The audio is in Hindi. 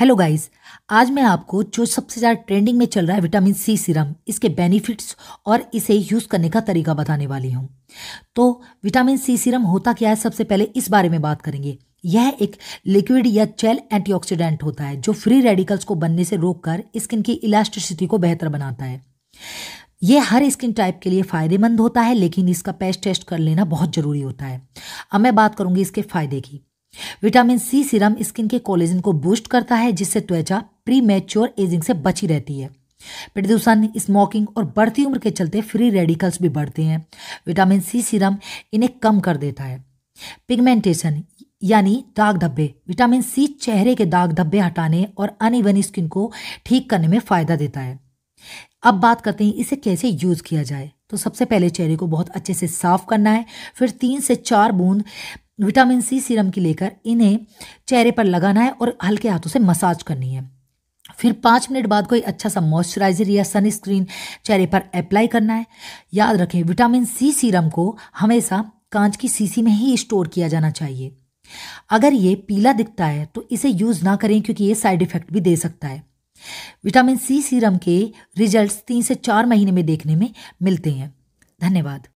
हेलो गाइस आज मैं आपको जो सबसे ज़्यादा ट्रेंडिंग में चल रहा है विटामिन सी सीरम इसके बेनिफिट्स और इसे यूज़ करने का तरीका बताने वाली हूँ तो विटामिन सी सीरम होता क्या है सबसे पहले इस बारे में बात करेंगे यह एक लिक्विड या चेल एंटीऑक्सीडेंट होता है जो फ्री रेडिकल्स को बनने से रोककर स्किन की इलास्टिसिटी को बेहतर बनाता है ये हर स्किन टाइप के लिए फ़ायदेमंद होता है लेकिन इसका पेस्ट टेस्ट कर लेना बहुत ज़रूरी होता है अब मैं बात करूँगी इसके फ़ायदे की विटामिन सी सीरम स्किन के कोलेजन को बूस्ट करता है जिससे त्वचा प्री मैच्योर एजिंग से बची रहती है प्रदूषण स्मोकिंग और बढ़ती उम्र के चलते फ्री रेडिकल्स भी बढ़ते हैं विटामिन सी सीरम इन्हें कम कर देता है पिगमेंटेशन यानी दाग धब्बे विटामिन सी चेहरे के दाग धब्बे हटाने और अनइवन स्किन को ठीक करने में फ़ायदा देता है अब बात करते हैं इसे कैसे यूज़ किया जाए तो सबसे पहले चेहरे को बहुत अच्छे से साफ करना है फिर तीन से चार बूंद विटामिन सी सीरम की लेकर इन्हें चेहरे पर लगाना है और हल्के हाथों से मसाज करनी है फिर पाँच मिनट बाद कोई अच्छा सा मॉइस्चराइजर या सनस्क्रीन चेहरे पर अप्लाई करना है याद रखें विटामिन सी सीरम को हमेशा कांच की सीसी में ही स्टोर किया जाना चाहिए अगर ये पीला दिखता है तो इसे यूज़ ना करें क्योंकि ये साइड इफ़ेक्ट भी दे सकता है विटामिन सी सीरम के रिजल्ट्स तीन से चार महीने में देखने में मिलते हैं धन्यवाद